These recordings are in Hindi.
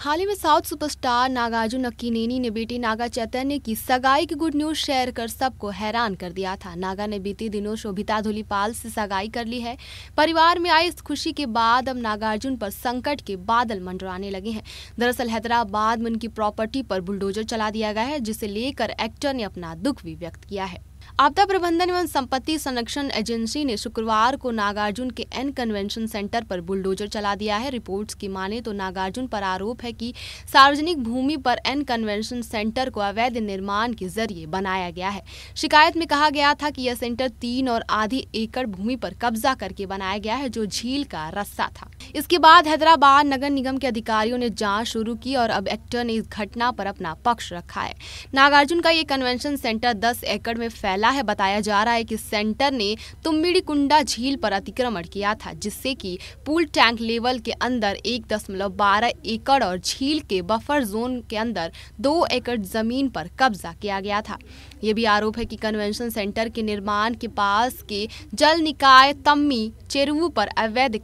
हाल ही में साउथ सुपरस्टार नागार्जुन अक्कीनेनी ने बेटी नागा चैतन्य की सगाई की गुड न्यूज शेयर कर सबको हैरान कर दिया था नागा ने बीते दिनों शोभिता धुलीपाल से सगाई कर ली है परिवार में आई इस खुशी के बाद अब नागार्जुन पर संकट के बादल मंडराने लगे हैं दरअसल हैदराबाद में उनकी प्रॉपर्टी पर बुलडोजर चला दिया गया है जिसे लेकर एक्टर ने अपना दुख भी व्यक्त किया है आपदा प्रबंधन एवं संपत्ति संरक्षण एजेंसी ने शुक्रवार को नागार्जुन के एन कन्वेंशन सेंटर पर बुलडोजर चला दिया है रिपोर्ट्स की माने तो नागार्जुन पर आरोप है कि सार्वजनिक भूमि पर एन कन्वेंशन सेंटर को अवैध निर्माण के जरिए बनाया गया है शिकायत में कहा गया था कि यह सेंटर तीन और आधी एकड़ भूमि पर कब्जा करके बनाया गया है जो झील का रस्सा था इसके बाद हैदराबाद नगर निगम के अधिकारियों ने जांच शुरू की और अब एक्टर ने इस घटना पर अपना पक्ष रखा है नागार्जुन का ये कन्वेंशन सेंटर दस एकड़ में फैला है बताया जा रहा है कि सेंटर ने तुम्बिड़ी कुंडा झील पर अतिक्रमण किया था जिससे कि पूल टैंक लेवल के अंदर एक दशमलव बारह एकड़ और झील के बफर जोन के अंदर दो एकड़ जमीन पर कब्जा किया गया था यह भी आरोप है कि कन्वेंशन सेंटर के निर्माण के पास के जल निकाय तम्मी चेरुवू पर अवैध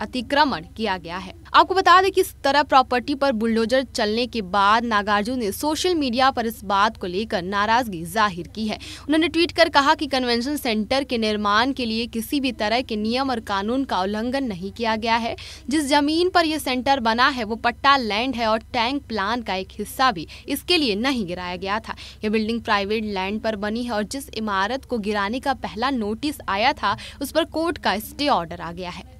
अतिक्रमण किया गया है आपको बता दें कि इस तरह प्रॉपर्टी पर बुलडोजर चलने के बाद नागार्जुन ने सोशल मीडिया पर इस बात को लेकर नाराजगी जाहिर की है उन्होंने ट्वीट कर कहा कि कन्वेंशन सेंटर के निर्माण के लिए किसी भी तरह के नियम और कानून का उल्लंघन नहीं किया गया है जिस जमीन पर यह सेंटर बना है वो पट्टा लैंड है और टैंक प्लान का एक हिस्सा भी इसके लिए नहीं गिराया गया था यह बिल्डिंग प्राइवेट लैंड पर बनी है और जिस इमारत को गिराने का पहला नोटिस आया था उस पर कोर्ट का स्टे ऑर्डर आ गया है